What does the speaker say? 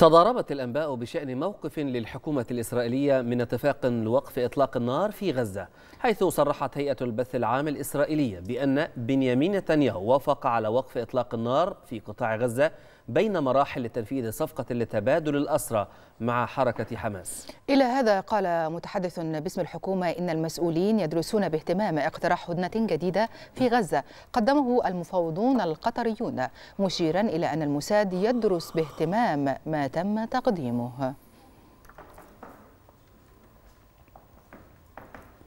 تضاربت الأنباء بشأن موقف للحكومة الإسرائيلية من اتفاق لوقف إطلاق النار في غزة حيث صرحت هيئة البث العام الإسرائيلية بأن بنيامين نتنياهو وافق على وقف إطلاق النار في قطاع غزة بين مراحل تنفيذ صفقة لتبادل الأسرى مع حركة حماس إلى هذا قال متحدث باسم الحكومة إن المسؤولين يدرسون باهتمام اقتراح هدنة جديدة في غزة قدمه المفاوضون القطريون مشيرا إلى أن الموساد يدرس باهتمام ما تم تقديمه